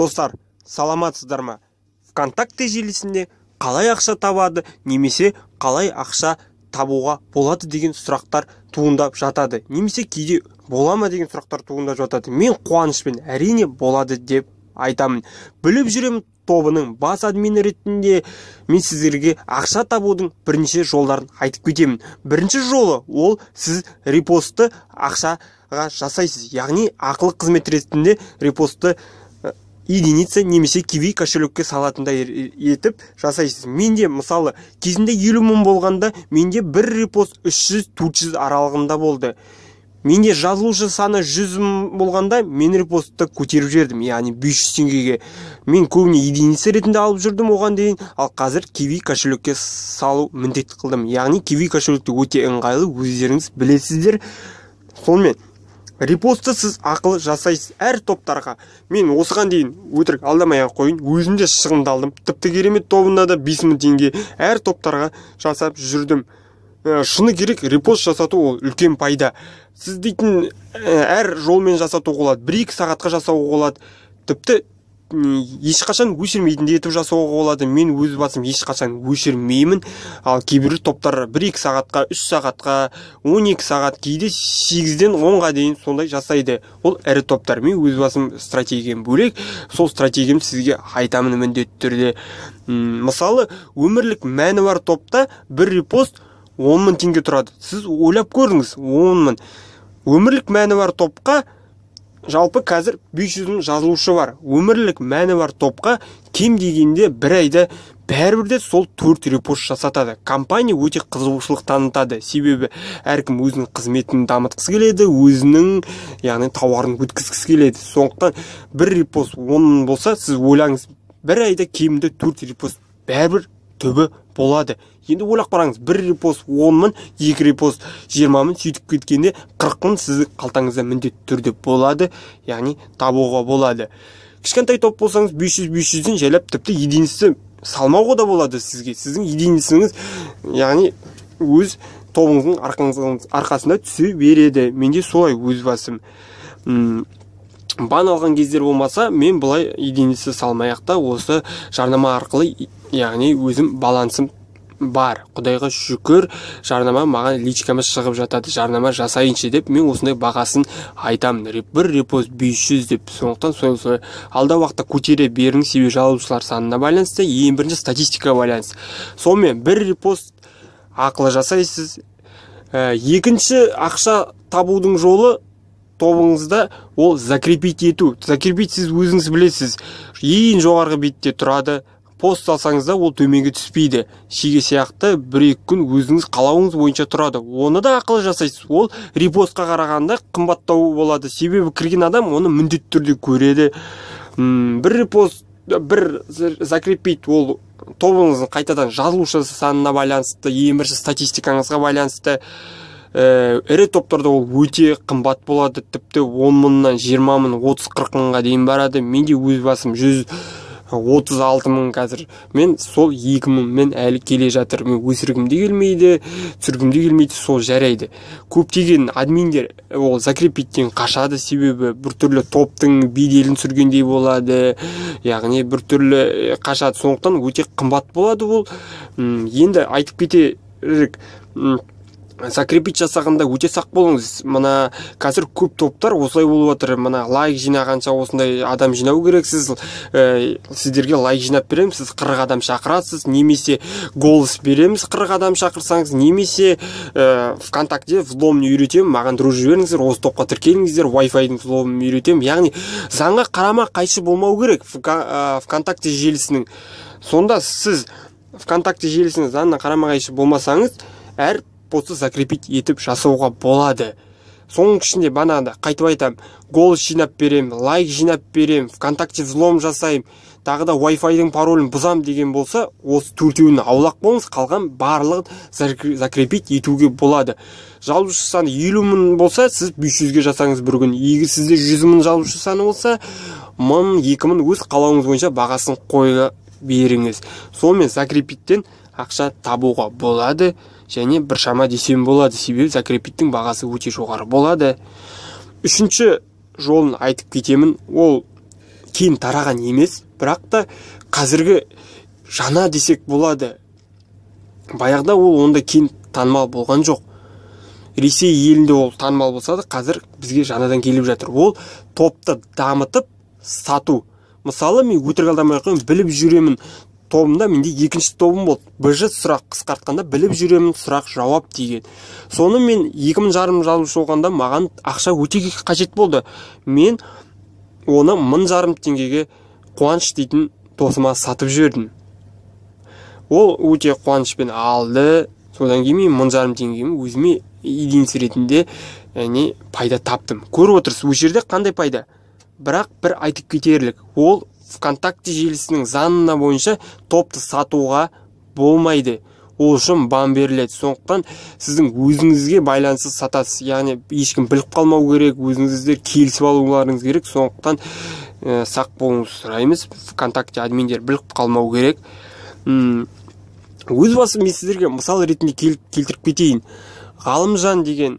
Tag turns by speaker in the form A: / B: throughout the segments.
A: достар саламатсыздар ма вконтакте желісінде қалай ақша табады немесе қалай ақша табуға болады деген сұрақтар туындап жатады немесе кейде бола ма деген сұрақтар туындап жатады мен қуанышпен әрине болады деп айтамын біліп жүремін тобының бас админі ретінде мен сіздерге ақша табудың бірнеше жолдарын айтып кетемін бірінші жолы ол сіз репостты ақшаға жасайсыз яғни ақылы қызмет ретінде репостты единица немесе киви кошелекке салатындай етіп жасайсыз менде мысалы кезінде елу мың болғанда менде бір репост 300 жүз аралығында болды менде жазылушы саны жүз мың болғанда мен репостты көтеріп жібердім яғни бес жүз теңгеге мен көбіне единица ретінде алып жүрдім оған дейін ал қазір киви кошелекке салу міндет қылдым яғни киви кошелекте өте ыңғайлы өздеріңіз білесіздер сонымен репостты сіз ақылы жасайсыз әр топтарға мен осыған дейін өтірік алдамай ақ қояйын өзім де шығындалдым тіпті керемет тобында да бес мың теңге әр топтарға жасап жүрдім ә, шыны керек репост жасату ол үлкен пайда сіз дейтін ә, әр жолмен жасатуға болады бір екі сағатқа жасауға болады тіпті ешқашан өшірмейтіндей етіп жасауға болады мен өз басым ешқашан өшірмеймін ал кейбір топтар 1-2 сағатқа үш сағатқа 12 сағат кейде 8-ден 10 дейін сондай жасайды ол ірі топтар мен өз басым стратегиям бөлек сол стратегиямды сізге айтамын міндетті түрде мысалы өмірлік мәні бар топта бір репост он мың теңге тұрады сіз ойлап көріңіз он мың өмірлік мәні бар топқа жалпы қазір 500 мың жазылушы бар өмірлік мәні бар топқа кем дегенде бір айда бәрібір де сол төрт репост жасатады компания өте қызығушылық танытады себебі әркім өзінің қызметін дамытқысы келеді өзінің яғни тауарын өткізгісі келеді сондықтан бір репост он болса сіз ойлаңыз бір айда кемінде төрт репост бәрібір түбі болады енді ойлап қараңыз бір репост он мың екі репост жиырма мың сөйтіп кеткенде қырық мың сіздің қалтаңызда міндетті түрде болады яғни табуға болады кішкентай топ болсаңыз 500 500-ден жайлап тіпті единицы салмауға да болады сізге сіздің единицыңыз яғни өз тобыңыздың арқасында түсе береді менде солай өз басым бан алған кездер болмаса мен былай единица салмай ақ та осы жарнама арқылы яғни өзім балансым бар құдайға шүкір жарнама маған личкама шығып жатады жарнама жасайыншы деп мен осындай бағасын айтамын бір репост 500 деп сондықтан сол сол алдағы уақытта көтере беріңіз себебі жазылушылар санына байланысты ең бірінші статистикаға байланысты сонымен бір репост ақылы жасайсыз ә, екінші ақша табудың жолы тобыңызда ол закрепить ету закрепить сіз өзіңіз білесіз ең жоғарғы бетте тұрады пост салсаңыз да ол төменге түспейді шеге сияқты бір екі күн өзіңіз қалауыңыз бойынша тұрады оны да ақылы жасайсыз ол репостқа қарағанда қымбаттау болады себебі кірген адам оны міндетті түрде көреді Үм, бір репост бір закрепить ол тобыңыздың қайтадан жазылушы санына байланысты ең бірінші статистикаңызға байланысты Э, ірі топтарда ол өте қымбат болады тіпті он мыңнан жиырма мың отыз қырық мыңға дейін барады менде өз басым жүз отыз алты мың қазір мен сол екі мыңмен әлі келе мен өсіргім де келмейді түсіргім де келмейді сол жарайды көптеген админдер ол закрепиттен қашады себебі біртүрлі топтың беделін түсіргендей болады яғни біртүрлі қашады сондықтан өте қымбат болады ол енді айтып кетерік закрепить жасағанда өте сақ болыңыз мына қазір көп топтар осылай болып жатыр мына лайк жинағанша осындай адам жинау керексіз ә, сіздерге лайк жинап береміз сіз қырық адам шақырасыз немесе голос береміз қырық адам шақырсаңыз немесе ә, вконтакте взломны үйретемін маған дружи жіберіңіздер осы топқа тіркеліңіздер wi файдың взломын үйретемін яғни заңға қарама қайшы болмау керек э, вконтакте желісінің сонда сіз вконтакте желісінің заңына қарама қайшы болмасаңыз әр болса закрепить етіп жасауға болады соның ішінде бағанағыдай қайтып айтам, гол жинап берем, лайк жинап берем, вконтакте взлом жасаймын тағы да wi fi паролін бұзам деген болса осы төртеуін аулақ болыңыз қалған барлығын закрепить етуге болады жазушы саны елу мың болса сіз 500-ге жасаңыз бір күн егер сізде жүз мың жазушы саны болса мың екі мың өз қалауыңыз бойынша бағасын қоя беріңіз сонымен закрепиттен ақша табуға болады және біршама десем болады себебі закрепиттің бағасы өте жоғары болады үшінші жолын айтып кетемін ол кейін тараған емес бірақ та қазіргі жана десек болады баяғыда ол онда кейін танымал болған жоқ ресей елінде ол танымал болса да қазір бізге жаңадан келіп жатыр ол топты дамытып сату мысалы мен өтірік алдамай ақ қояйын біліп жүремін тобымда менде екінші тобым болды бж сұрақ қысқартқанда біліп жүремін сұрақ жауап деген соны мен екі мың жарым жазушы болғанда маған ақша өте қажет болды мен оны мың жарым теңгеге қуаныш дейтін досыма сатып жібердім ол өте қуанышпен алды содан кейін мен мың жарым теңгемен өзіме единица ретінде яғни пайда таптым көріп отырсыз осы жерде қандай пайда бірақ бір айтып кетерлік ол вконтакте желісінің заңына бойынша топты сатуға болмайды ол үшін бан беріледі сондықтан сіздің өзіңізге байланысты сатасыз яғни ешкім біліп қалмау керек өзіңіздер келісіп алуларыңыз керек сондықтан ә, сақ болуыңызды сұраймыз вконтакте админдер біліп қалмау керек Үм, өз басым мен сіздерге мысал ретінде кел, келтіріп кетейін ғалымжан деген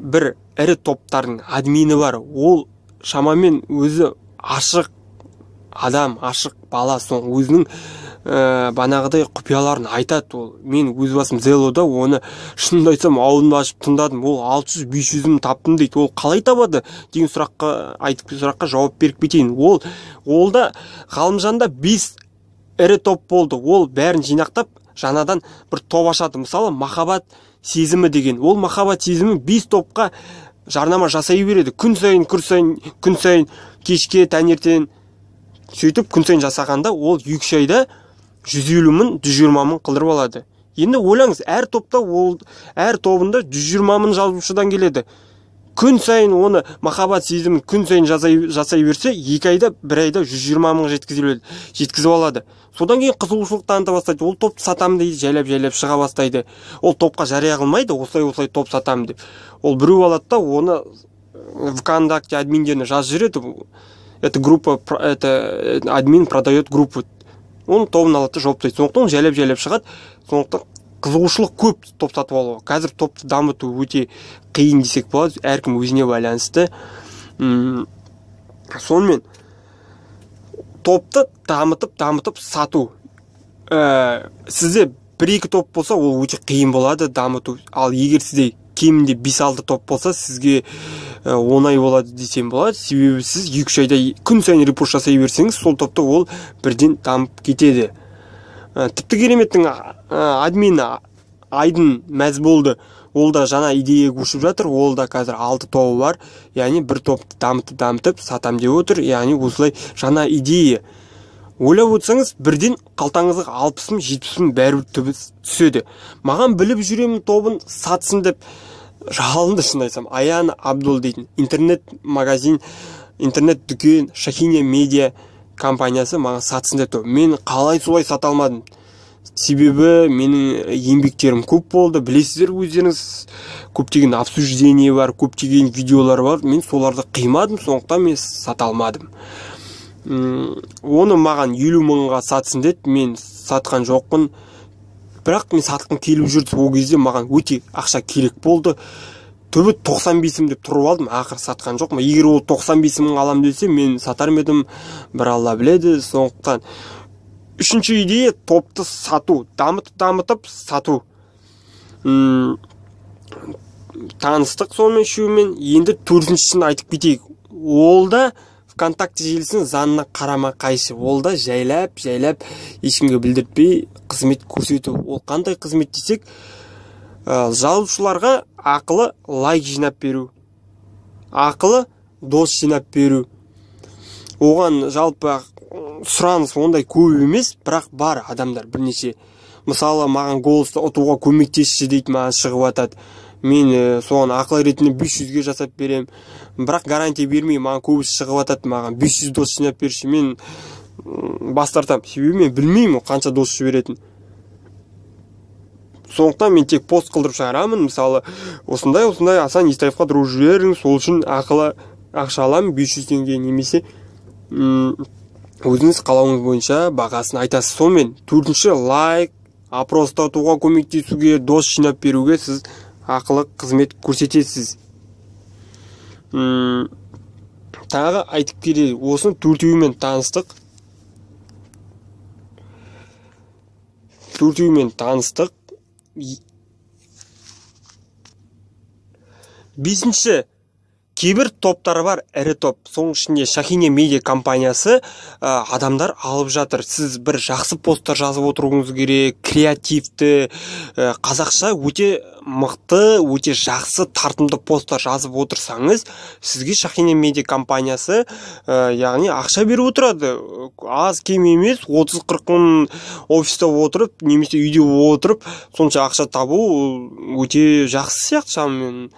A: бір ірі топтардың админі бар ол шамамен өзі ашық адам ашық бала соң өзінің ә, банағыдай құпияларын айтады ол мен өз басым зелода оны шынымды айтсам аузымды ашып тыңдадым ол 600-500 мың таптым дейді ол қалай табады деген сұраққа айтып сұраққа жауап беріп кетейін ол ол да ғалымжанда бес ірі топ болды ол бәрін жинақтап жаңадан бір топ ашады мысалы махаббат сезімі деген ол махаббат сезімі бес топқа жарнама жасай береді күн сайын күн сайын күн сайын кешке таңертең сөйтіп күн сайын жасағанда ол екі үш айда жүз елу мың жүз жиырма мың қылдырып алады енді ойлаңыз әр топта ол әр тобында жүз жиырма мың жазушыдан келеді күн сайын оны махаббат сезімін күн сайын жасай, жасай берсе екі айда бір айда жүз жиырма мыңға жеткізіп алады содан кейін қызығушылық таныта бастайды ол топты сатамын дейді жайлап жайлап шыға бастайды ол топқа жария қылмайды осылай осылай топ сатамын деп ол біреу алады да оны вконтакте админдеріне жазып жібереді эта группа это э, админ продает группу оның тобын алады да тастайды сондықтан жайлап жайлап шығады сондықтан қызығушылық көп топ сатып алуға қазір топты дамыту өте қиын десек болады әркім өзіне байланысты сонымен топты дамытып дамытып сату ә, сізде бір екі топ болса ол өте қиын болады дамыту ал егер сізде кемінде бес алты топ болса сізге Э, оңай болады десем болады себебі сіз екі үш айда күн сайын репост жасай берсеңіз сол топта ол бірден дамып кетеді ә, тіпті кереметтің админі айдын мәз болды ол да жаңа идея көшіп жатыр ол да қазір алты тобы бар яғни бір топты дамытып дамытып сатам деп отыр яғни осылай жаңа идея ойлап отырсаңыз бірден қалтаңызға алпыс мың жетпіс мың бәрібір түседі маған біліп жүремін тобын сатсын деп жалынды шынымды айтсам аян абдул дейтін интернет магазин интернет дүкен шахиня медиа компаниясы маған сатсын деп тұр мен қалай солай сата алмадым себебі менің еңбектерім көп болды білесіздер өздеріңіз көптеген обсуждение бар көптеген видеолар бар мен соларды қимадым сондықтан мен сата алмадым оны маған елу мыңға сатсын деді мен сатқан жоқпын бірақ мен сатқым келіп жүрді ол кезде маған өте ақша керек болды түбі 95 бесім деп тұрып алдым ақыры сатқан жоқпын егер ол 95 бес мың аламын десе мен сатар ма едім бір алла біледі сондықтан үшінші идея топты сату дамытып дамытып сату Үм, таныстық сонымен үшеуімен енді төртіншісін айтып кетейік ол да вконтакте желісінің заңына қарама қайшы ол да жайлап жайлап ешкімге білдіртпей қызмет көрсету ол қандай қызмет десек ә, жазушыларға ақылы лайк жинап беру ақылы дос жинап беру оған жалпы сұраныс ондай көп емес бірақ бар адамдар бірнеше мысалы маған голосты ұтуға көмектесші дейді маған шығып жатады мен соған ақыл ретінде бес ге жасап берем бірақ гарантия бермей маған көбісі шығып жатады маған 500 дос жинап берші мен бас тартамын себебі мен білмеймін қанша дос жіберетінін сондықтан мен тек пост қылдырып шығарамын мысалы осындай осындай асан естаевқа друг жіберіңіз сол үшін ақылы ақша аламын бес жүз теңге немесе өзіңіз қалауыңыз бойынша бағасын айтасыз сонымен төртінші лайк опрос тартуға көмектесуге дос жинап беруге сіз ақылы қызмет көрсетесіз тағы айтып келеді осыны төртеуімен таныстық төртеуімен таныстық бесінші кейбір топтар бар ірі топ соның ішінде шахине медиа компаниясы ә, адамдар алып жатыр сіз бір жақсы посттар жазып отыруыңыз керек креативті ә, қазақша өте мықты өте жақсы тартымды посттар жазып отырсаңыз сізге шахине медиа компаниясы яғни ақша беріп отырады аз кем емес 30-40 күн офиста отырып немесе үйде отырып сонша ақша табу өте жақсы сияқты шамамен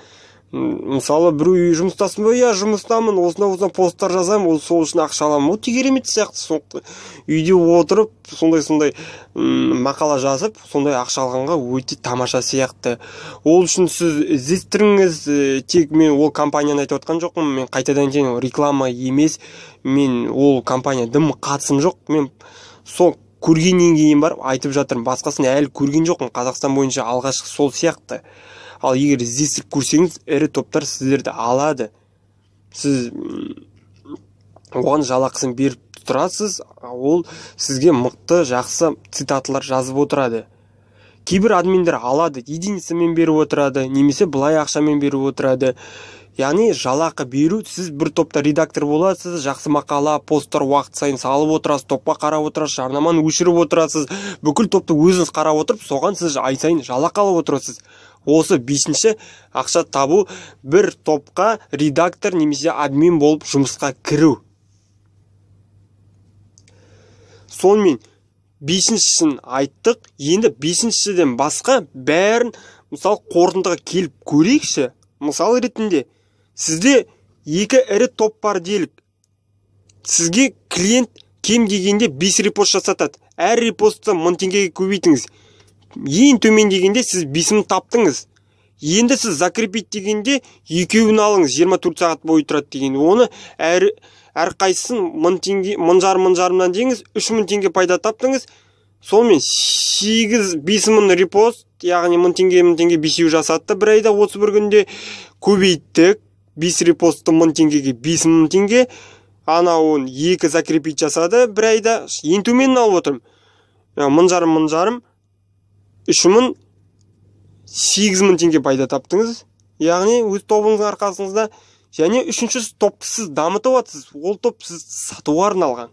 A: мысалы біреу жұмыстасын ба иә жұмыстамын осындай осындай посттар жазамын ол сол үшін ақша аламын өте керемет сияқты сондықтан үйде отырып сондай сондай мақала жазып сондай ақша алғанға өте тамаша сияқты ол үшін сіз іздестіріңіз тек мен ол компанияны айтып отқан жоқпын мен қайтадан айтайын реклама емес мен ол компания дым қатысым жоқ мен сол көргеннен кейін барып айтып жатырмын басқасын әлі көрген жоқпын қазақстан бойынша алғашқы сол сияқты ал егер іздестіріп көрсеңіз ірі топтар сіздерді алады сіз оған жалақысын беріп тұрасыз ол сізге мықты жақсы цитаталар жазып отырады кейбір админдер алады единицамен беріп отырады немесе былай ақшамен беріп отырады яғни жалақы беру сіз бір топта редактор боласыз жақсы мақала посттар уақыт сайын салып отырасыз топқа қарап отырасыз жарнаманы өшіріп отырасыз бүкіл топты өзіңіз қарап отырып соған сіз ай сайын жалақы алып отырасыз осы бесінші ақша табу бір топқа редактор немесе админ болып жұмысқа кіру сонымен бесіншісін айттық енді бесіншіден басқа бәрін мысалы қорытындыға келіп көрейікші мысал ретінде сізде екі ірі топ бар делік сізге клиент кем дегенде 5 репост жасатады әр репостты мың теңгеге көбейтіңіз ең төмен дегенде сіз мың таптыңыз енді сіз закрепить дегенде екеуін алыңыз 24 сағат бойы тұрады деген оны әр әрқайсысын мың теңге мың жарым мың жарымнан деңіз үш мың теңге пайда таптыңыз сонымен сегіз бес мың репост яғни мың теңге мың теңге бесеу жасады бір айда отыз бір күнде көбейттік бес репостты мың теңгеге бес мың теңге анауын екі закрепить жасады бір айда ең төменін алып отырмын ә, мың жарым мың жарым үш сегіз мың теңге пайда таптыңыз яғни өз тобыңыздың арқасыңызда және үшінші топты сіз дамытып жатырсыз ол топ сіз сатуға арналған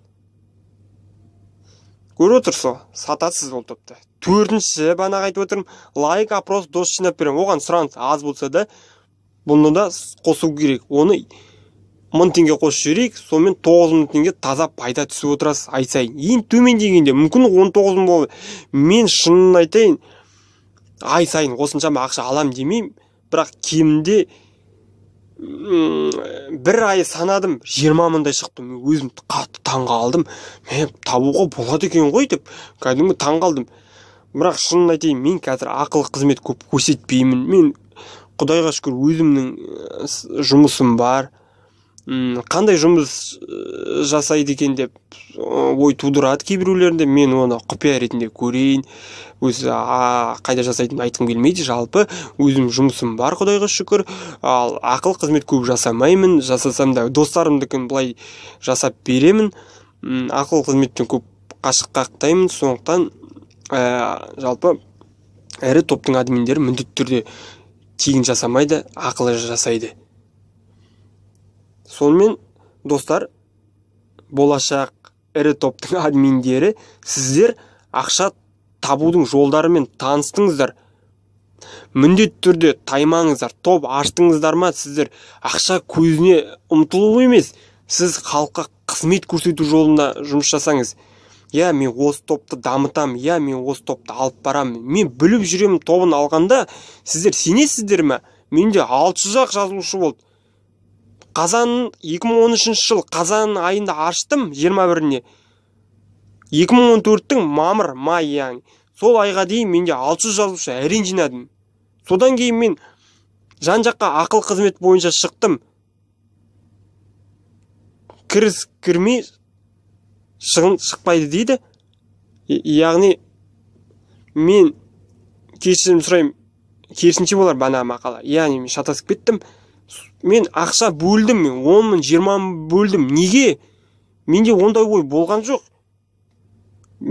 A: көріп отырсыз ғой сатасыз ол топты төртінші бағанағы айтып отырмын лайк опрос дос жинап беремін оған сұраныс аз болса да бұны да қосу керек оны мың теңге қосып жіберейік сонымен тоғыз мың теңге таза пайда түсіп отырасыз ай сайын ең төмен дегенде мүмкін он тоғыз мың болады мен шынын айтайын ай сайын осыншама ақша алам демеймін бірақ кемінде бір ай санадым жиырма мыңдай шықты мен өзім қатты таңғалдым мен табуға болады екен ғой деп кәдімгі қалдым бірақ шынын айтайын мен қазір ақылы қызмет көп көрсетпеймін мен құдайға шүкір өзімнің жұмысым бар қандай жұмыс э, жасайды екен деп э, ой тудырады кейбіреулерінде мен оны құпия ретінде көрейін өзі а, қайда жасайтынын айтқым келмейді жалпы өзім жұмысым бар құдайға шүкір ал ақыл қызмет көп жасамаймын жасасам да достарымдікін былай жасап беремін ақыл қызметтен көп қашқақтаймын сондықтан ә, жалпы ірі топтың админдері міндетті түрде тегін жасамайды ақылы жасайды сонымен достар болашақ ірі топтың админдері сіздер ақша табудың жолдарымен таныстыңыздар міндетті түрде таймаңыздар топ аштыңыздар ма сіздер ақша көзіне ұмтылу емес сіз халыққа қызмет көрсету жолында жұмыс жасаңыз иә мен осы топты дамытам, иә мен осы топты алып барамын мен біліп жүремін тобын алғанда сіздер сенесіздер ма менде алты жүз ақ жазылушы болды қазан 2013 жыл қазан айында аштым 21-іне 2014-тің мамыр май яғни сол айға дейін менде 600 жазушы әрең жинадым содан кейін мен жан жаққа ақыл қызмет бойынша шықтым кіріс кірмей шығын шықпайды дейді яғни мен кешірім сұраймын керісінше болар бана мақала яғни мен шатасып кеттім мен ақша бөлдім мен он мың жиырма бөлдім неге менде ондай ой болған жоқ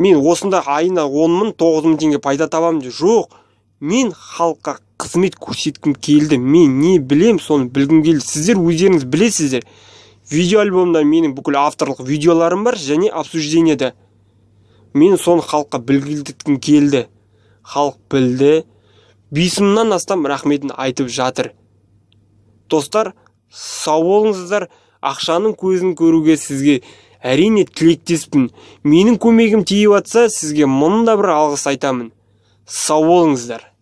A: мен осында айына он мың тоғыз мың теңге пайда табамын деп жоқ мен халыққа қызмет көрсеткім келді мен не білем соны білгім келді сіздер өздеріңіз білесіздер Видео альбомда менің бүкіл авторлық видеоларым бар және обсуждениеде мен соны халыққа білгілдіккім келді халық білді бес мыңнан астам рахметін айтып жатыр достар сау болыңыздар ақшаның көзін көруге сізге әрине тілектеспін менің көмегім тиіп жатса сізге мың да бір алғыс айтамын сау болыңыздар